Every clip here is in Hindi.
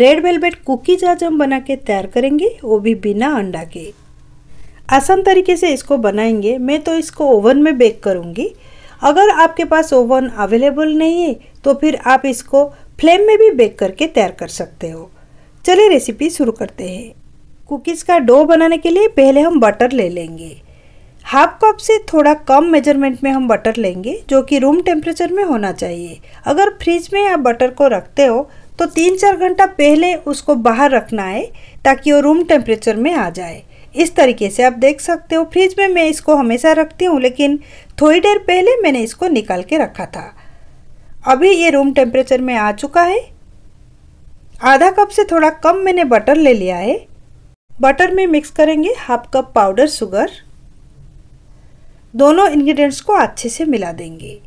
रेड वेलवेट कुकीज आज हम बना के तैयार करेंगे वो भी बिना अंडा के आसान तरीके से इसको बनाएंगे मैं तो इसको ओवन में बेक करूँगी अगर आपके पास ओवन अवेलेबल नहीं है तो फिर आप इसको फ्लेम में भी बेक करके तैयार कर सकते हो चलिए रेसिपी शुरू करते हैं कुकीज़ का डो बनाने के लिए पहले हम बटर ले लेंगे हाफ कप से थोड़ा कम मेजरमेंट में हम बटर लेंगे जो कि रूम टेम्परेचर में होना चाहिए अगर फ्रिज में आप बटर को रखते हो तो तीन चार घंटा पहले उसको बाहर रखना है ताकि वो रूम टेम्परेचर में आ जाए इस तरीके से आप देख सकते हो फ्रिज में मैं इसको हमेशा रखती हूँ लेकिन थोड़ी देर पहले मैंने इसको निकाल के रखा था अभी ये रूम टेम्परेचर में आ चुका है आधा कप से थोड़ा कम मैंने बटर ले लिया है बटर में मिक्स करेंगे हाफ कप पाउडर शुगर दोनों इंग्रेडिएंट्स को अच्छे से मिला देंगे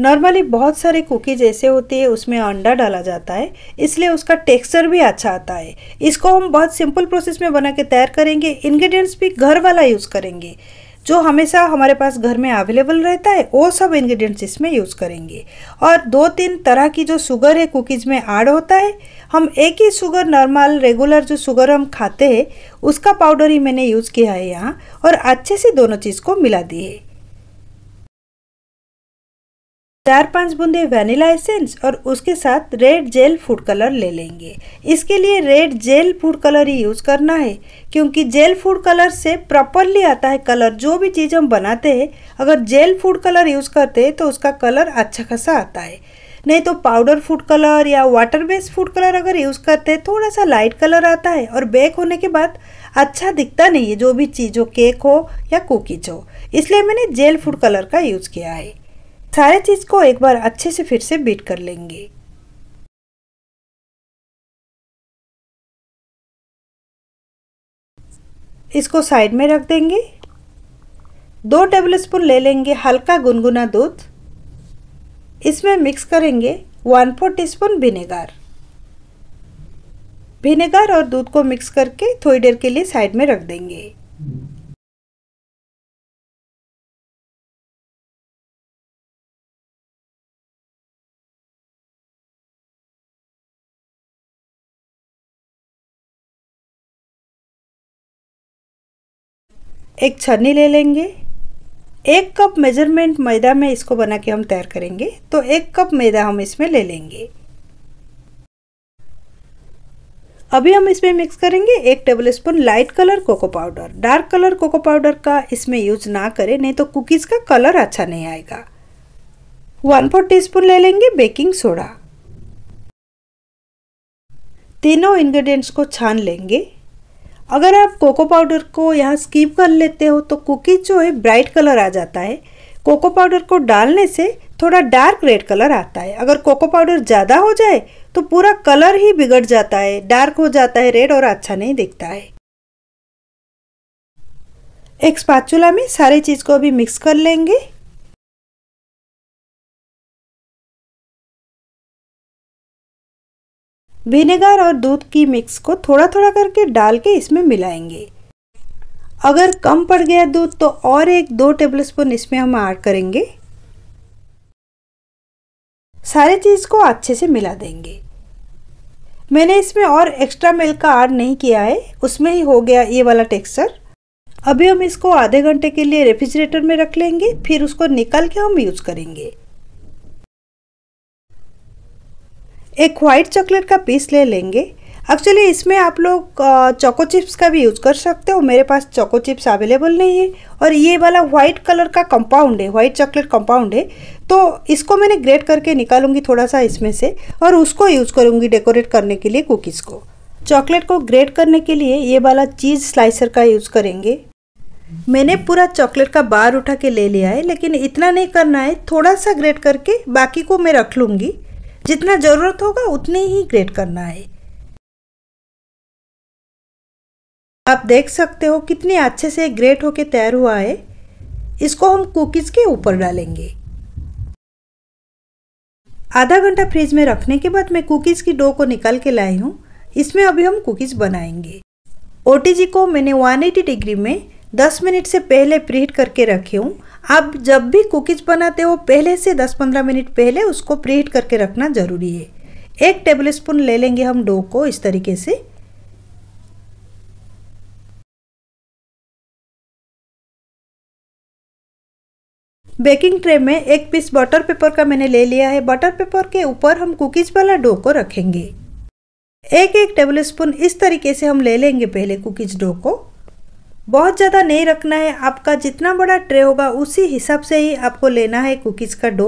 नॉर्मली बहुत सारे कुकीज ऐसे होती है उसमें अंडा डाला जाता है इसलिए उसका टेक्सचर भी अच्छा आता है इसको हम बहुत सिंपल प्रोसेस में बना के तैयार करेंगे इंग्रेडिएंट्स भी घर वाला यूज़ करेंगे जो हमेशा हमारे पास घर में अवेलेबल रहता है वो सब इंग्रेडिएंट्स इसमें यूज़ करेंगे और दो तीन तरह की जो शुगर है कुकीज़ में ऐड होता है हम एक ही शुगर नॉर्मल रेगुलर जो शुगर हम खाते हैं उसका पाउडर ही मैंने यूज़ किया है यहाँ और अच्छे से दोनों चीज़ को मिला दी है चार पांच बूंदे वैनिला एसेंस और उसके साथ रेड जेल फूड कलर ले लेंगे इसके लिए रेड जेल फूड कलर ही यूज़ करना है क्योंकि जेल फूड कलर से प्रॉपरली आता है कलर जो भी चीज़ हम बनाते हैं अगर जेल फूड कलर यूज़ करते हैं तो उसका कलर अच्छा खासा आता है नहीं तो पाउडर फूड कलर या वाटर बेस्ड फूड कलर अगर यूज़ करते हैं थोड़ा सा लाइट कलर आता है और बेक होने के बाद अच्छा दिखता नहीं है जो भी चीज़ हो केक हो या कुकीज हो इसलिए मैंने जेल फूड कलर का यूज़ किया है सारे चीज़ को एक बार अच्छे से फिर से बीट कर लेंगे इसको साइड में रख देंगे दो टेबलस्पून ले लेंगे हल्का गुनगुना दूध इसमें मिक्स करेंगे one four teaspoon vinegar vinegar और दूध को मिक्स करके थोड़ी देर के लिए साइड में रख देंगे एक छन्नी ले लेंगे एक कप मेजरमेंट मैदा में इसको बना के हम तैयार करेंगे तो एक कप मैदा हम इसमें ले लेंगे अभी हम इसमें मिक्स करेंगे एक tablespoon light colour cocoa powder dark colour cocoa powder का इसमें यूज ना करें नहीं तो कुकीज़ का कलर अच्छा नहीं आएगा वन फोर टी स्पून ले लेंगे बेकिंग सोडा तीनों इंग्रेडिएंट्स को छान लेंगे अगर आप कोको पाउडर को यहाँ स्कीप कर लेते हो तो कुकीज़ जो है ब्राइट कलर आ जाता है कोको पाउडर को डालने से थोड़ा डार्क रेड कलर आता है अगर कोको पाउडर ज़्यादा हो जाए तो पूरा कलर ही बिगड़ जाता है डार्क हो जाता है रेड और अच्छा नहीं दिखता है एक स्पाचुला में सारी चीज़ को अभी मिक्स कर लेंगे विनेगर और दूध की मिक्स को थोड़ा थोड़ा करके डाल के इसमें मिलाएंगे अगर कम पड़ गया दूध तो और एक दो टेबलस्पून इसमें हम ऐड करेंगे सारे चीज़ को अच्छे से मिला देंगे मैंने इसमें और एक्स्ट्रा मिल्क का ऐड नहीं किया है उसमें ही हो गया ये वाला टेक्सचर अभी हम इसको आधे घंटे के लिए रेफ्रिजरेटर में रख लेंगे फिर उसको निकाल के हम यूज़ करेंगे एक वाइट चॉकलेट का पीस ले लेंगे एक्चुअली इसमें आप लोग चोको चिप्स का भी यूज़ कर सकते हो मेरे पास चोको चिप्स अवेलेबल नहीं है और ये वाला वाइट कलर का कंपाउंड है वाइट चॉकलेट कंपाउंड है तो इसको मैंने ग्रेट करके निकालूंगी थोड़ा सा इसमें से और उसको यूज़ करूंगी डेकोरेट करने के लिए कुकीज़ को चॉकलेट को ग्रेट करने के लिए ये वाला चीज़ स्लाइसर का यूज़ करेंगे मैंने पूरा चॉकलेट का बार उठा के ले लिया है लेकिन इतना नहीं करना है थोड़ा सा ग्रेट करके बाकी को मैं रख लूँगी जितना ज़रूरत होगा उतने ही ग्रेट करना है आप देख सकते हो कितने अच्छे से ग्रेट होके तैयार हुआ है इसको हम कुकीज़ के ऊपर डालेंगे आधा घंटा फ्रिज में रखने के बाद मैं कुकीज़ की डो को निकाल के लाई हूँ इसमें अभी हम कुकीज़ बनाएंगे ओ को मैंने 180 डिग्री में 10 मिनट से पहले प्रीहीट करके रखे हूँ आप जब भी कुकीज बनाते हो पहले से 10-15 मिनट पहले उसको प्रीहीट करके रखना ज़रूरी है एक टेबल स्पून ले लेंगे हम डो को इस तरीके से बेकिंग ट्रे में एक पीस बटर पेपर का मैंने ले लिया है बटर पेपर के ऊपर हम कुकीज वाला डो को रखेंगे एक एक टेबल स्पून इस तरीके से हम ले लेंगे पहले कुकीज डो को बहुत ज़्यादा नहीं रखना है आपका जितना बड़ा ट्रे होगा उसी हिसाब से ही आपको लेना है कुकीज़ का डो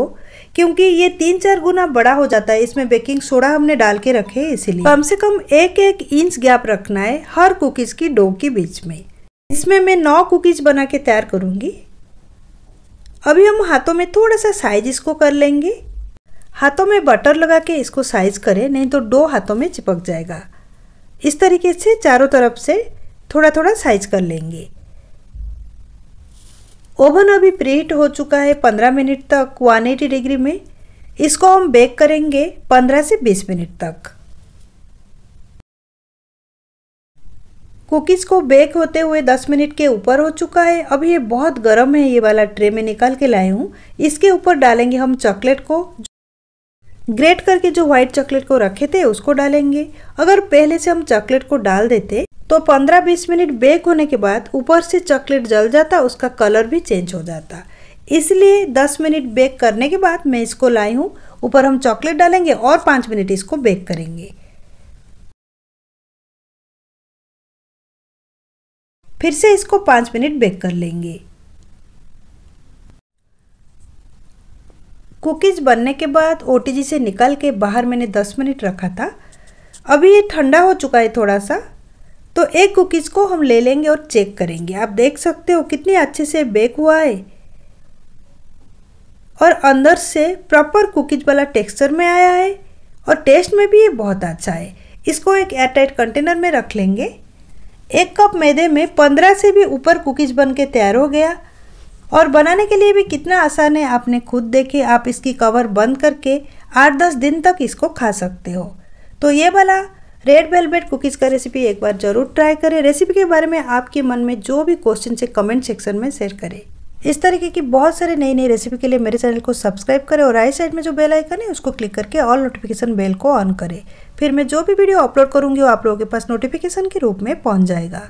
क्योंकि ये तीन चार गुना बड़ा हो जाता है इसमें बेकिंग सोडा हमने डाल के रखे है इसीलिए कम से कम एक एक इंच गैप रखना है हर कुकीज़ की डो के बीच में इसमें मैं नौ कुकीज़ बना के तैयार करूँगी अभी हम हाथों में थोड़ा सा साइज इसको कर लेंगे हाथों में बटर लगा के इसको साइज करें नहीं तो डो हाथों में चिपक जाएगा इस तरीके से चारों तरफ से थोड़ा थोड़ा साइज कर लेंगे ओवन अभी प्रीहीट हो चुका है 15 मिनट तक 180 डिग्री में इसको हम बेक करेंगे 15 से 20 मिनट तक कुकीज़ को बेक होते हुए 10 मिनट के ऊपर हो चुका है अभी ये बहुत गर्म है ये वाला ट्रे में निकाल के लाए हूँ इसके ऊपर डालेंगे हम चॉकलेट को ग्रेट करके जो व्हाइट चॉकलेट को रखे थे उसको डालेंगे अगर पहले से हम चॉकलेट को डाल देते तो 15-20 मिनट बेक होने के बाद ऊपर से चॉकलेट जल जाता उसका कलर भी चेंज हो जाता इसलिए 10 मिनट बेक करने के बाद मैं इसको लाई हूँ ऊपर हम चॉकलेट डालेंगे और 5 मिनट इसको बेक करेंगे फिर से इसको 5 मिनट बेक कर लेंगे कुकीज़ बनने के बाद ओ से निकल के बाहर मैंने 10 मिनट रखा था अभी ये ठंडा हो चुका है थोड़ा सा तो एक कुकीज़ को हम ले लेंगे और चेक करेंगे आप देख सकते हो कितने अच्छे से बेक हुआ है और अंदर से प्रॉपर कुकीज वाला टेक्सचर में आया है और टेस्ट में भी ये बहुत अच्छा है इसको एक एयरटाइट कंटेनर में रख लेंगे एक कप मैदे में पंद्रह से भी ऊपर कुकीज़ बन के तैयार हो गया और बनाने के लिए भी कितना आसान है आपने खुद देखे आप इसकी कवर बंद करके आठ दस दिन तक इसको खा सकते हो तो ये वाला रेड वेलवेट कुकीज़ का रेसिपी एक बार ज़रूर ट्राई करें रेसिपी के बारे में आपके मन में जो भी क्वेश्चन से कमेंट सेक्शन में शेयर करें इस तरीके की बहुत सारी नई नई रेसिपी के लिए मेरे चैनल को सब्सक्राइब करें और राइट साइड में जो बेल आइकन है उसको क्लिक करके ऑल नोटिफिकेशन बेल को ऑन करें फिर मैं जो भी वीडियो अपलोड करूँगी वो आप लोगों के पास नोटिफिकेशन के रूप में पहुँच जाएगा